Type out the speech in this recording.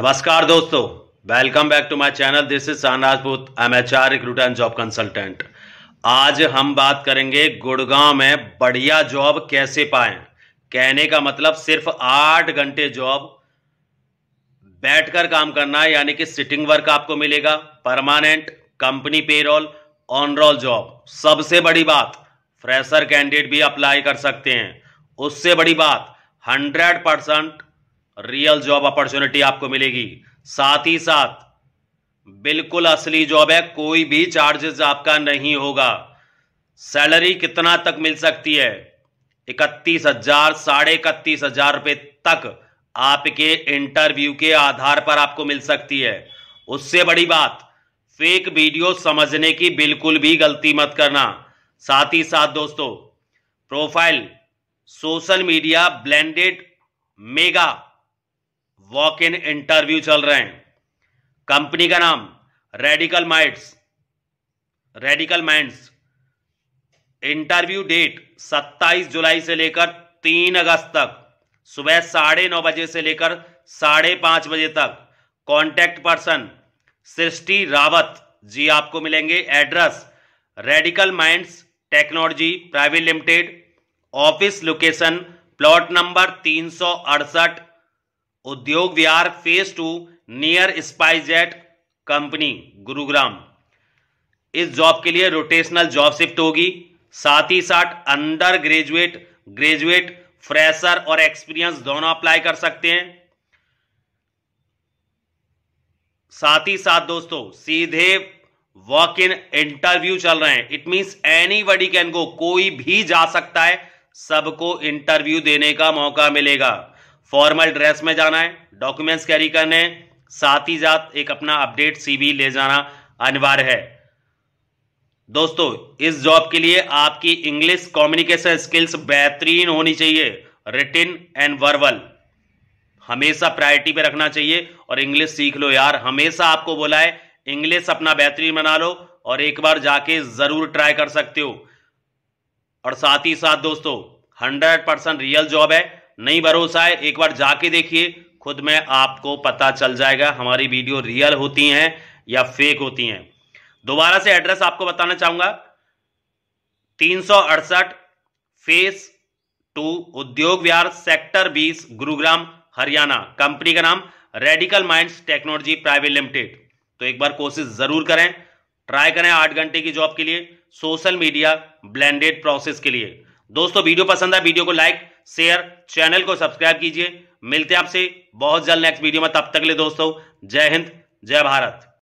नमस्कार दोस्तों welcome back to my channel this is सान I am H R recruit and job consultant आज हम बात करेंगे गुड़गांव में बढ़िया जॉब कैसे पाए कहने का मतलब सिर्फ आठ घंटे जॉब बैठकर काम करना है यानी कि सिटिंग वर्क आपको मिलेगा permanent company payroll on roll job सबसे बड़ी बात फ्रेशर कैंडिडेट भी अप्लाई कर सकते हैं उससे बड़ी बात hundred percent real job opportunity आपको मिलेगी साथ ही साथ बिल्कुल असली जॉब है कोई भी चार्जेस आपका नहीं होगा सैलरी कितना तक मिल सकती है इकतीस हजार साढ़े इकतीस हजार रुपए तक आपके इंटरव्यू के आधार पर आपको मिल सकती है उससे बड़ी बात फेक वीडियो समझने की बिल्कुल भी गलती मत करना साथ ही साथ दोस्तों profile social media blended mega walk in interview चल रहे हैं कंपनी का नाम radical minds radical minds interview date 27 जुलाई से लेकर 3 अगस्त तक सुबह साढ़े नौ बजे से लेकर साढ़े पांच बजे तक कॉन्टैक्ट पर्सन सृष्टि रावत जी आपको मिलेंगे address radical minds technology private limited office location plot number तीन सौ अड़सठ Udyog Vihar phase two near SpiceJet company Gurugram इस जॉब के लिए रोटेशनल जॉब शिफ्ट होगी साथ ही साथ अंडर ग्रेजुएट ग्रेजुएट फ्रेशर और एक्सपीरियंस दोनों अप्लाई कर सकते हैं साथ ही साथ दोस्तों सीधे वॉक इन इंटरव्यू चल रहे हैं it means anybody can go कोई भी जा सकता है सबको इंटरव्यू देने का मौका मिलेगा फॉर्मल ड्रेस में जाना है डॉक्यूमेंट्स कैरी करने हैं साथ ही साथ एक अपना अपडेट सीबी ले जाना अनिवार्य है दोस्तों इस जॉब के लिए आपकी इंग्लिश कम्युनिकेशन स्किल्स बेहतरीन होनी चाहिए रिटिन एंड वर्बल हमेशा प्रायोरिटी पे रखना चाहिए और इंग्लिश सीख लो यार हमेशा आपको बोला है इंग्लिश अपना बेहतरीन बना लो और एक बार जाके जरूर ट्राई कर सकते हो और साथ ही साथ दोस्तों हंड्रेड परसेंट रियल जॉब है नहीं भरोसा है एक बार जाके देखिए खुद में आपको पता चल जाएगा हमारी वीडियो रियल होती हैं या फेक होती हैं दोबारा से एड्रेस आपको बताना चाहूंगा तीन phase two Udyog Vihar sector 20 Gurugram Haryana company का नाम radical minds technology private limited तो एक बार कोशिश जरूर करें ट्राई करें आठ घंटे की जॉब के लिए सोशल मीडिया ब्लेंडेड प्रोसेस के लिए दोस्तों वीडियो पसंद है वीडियो को लाइक शेयर चैनल को सब्सक्राइब कीजिए मिलते हैं आपसे बहुत जल्द नेक्स्ट वीडियो में तब तक ले दोस्तों जय हिंद जय भारत